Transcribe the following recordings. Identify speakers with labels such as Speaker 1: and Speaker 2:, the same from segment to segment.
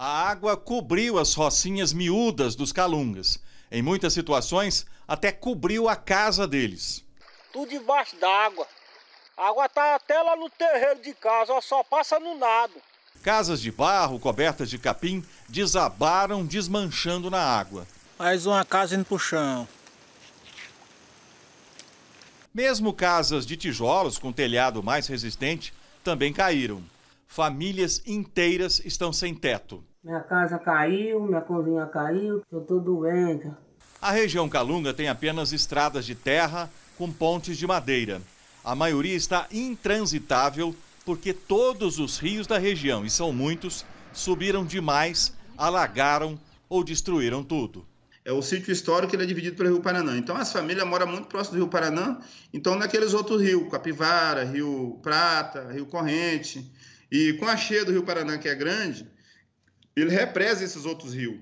Speaker 1: A água cobriu as rocinhas miúdas dos calungas. Em muitas situações, até cobriu a casa deles.
Speaker 2: Tudo debaixo d'água. A água
Speaker 1: está até lá no terreiro de casa, ó, só passa no nado. Casas de barro cobertas de capim desabaram, desmanchando na água. Mais uma casa indo o chão. Mesmo casas de tijolos com telhado mais resistente também caíram. Famílias inteiras estão sem teto.
Speaker 3: Minha casa caiu, minha cozinha caiu, eu tô doente. A região
Speaker 1: Calunga tem apenas estradas de terra com pontes de madeira. A maioria está intransitável porque todos os rios da região, e são muitos, subiram
Speaker 3: demais, alagaram ou destruíram tudo. É o sítio histórico ele é dividido pelo Rio Paranã. Então as famílias moram muito próximo do Rio Paranã, então naqueles outros rios, Capivara, Rio Prata, Rio Corrente. E com a cheia do Rio Paranã, que é grande, ele represa esses outros rios.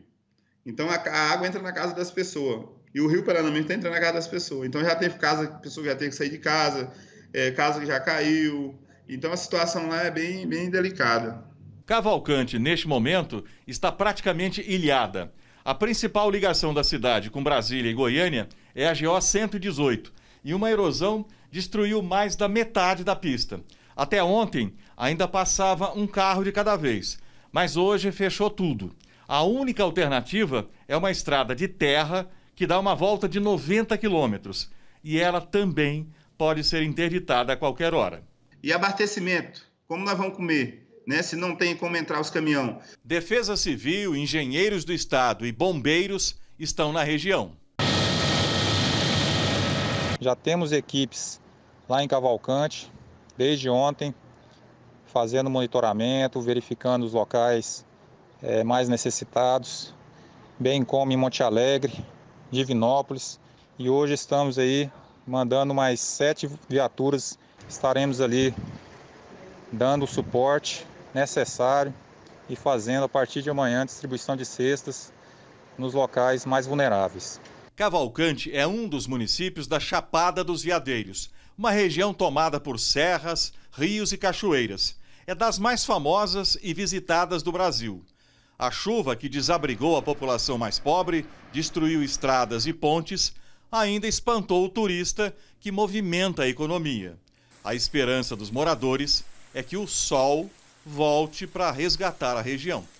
Speaker 3: Então a, a água entra na casa das pessoas e o rio está entra na casa das pessoas. Então já teve casa que a pessoa já teve que sair de casa, é, casa que já caiu. Então a situação lá é bem, bem delicada.
Speaker 1: Cavalcante, neste momento, está praticamente ilhada. A principal ligação da cidade com Brasília e Goiânia é a GO 118, e uma erosão destruiu mais da metade da pista. Até ontem, ainda passava um carro de cada vez. Mas hoje fechou tudo. A única alternativa é uma estrada de terra que dá uma volta de 90 quilômetros. E ela também pode ser interditada a qualquer hora. E abastecimento? Como nós vamos comer? Né, se não tem como entrar os caminhões. Defesa Civil, engenheiros do Estado e bombeiros estão na região.
Speaker 2: Já temos equipes lá em Cavalcante desde ontem fazendo monitoramento, verificando os locais é, mais necessitados, bem como em Monte Alegre, Divinópolis. E hoje estamos aí mandando mais sete viaturas, estaremos ali dando o suporte necessário e fazendo a partir de amanhã a distribuição de cestas nos locais mais vulneráveis. Cavalcante
Speaker 1: é um dos municípios da Chapada dos Veadeiros, uma região tomada por serras, rios e cachoeiras é das mais famosas e visitadas do Brasil. A chuva que desabrigou a população mais pobre, destruiu estradas e pontes, ainda espantou o turista que movimenta a economia. A esperança dos moradores é que o sol volte para resgatar a região.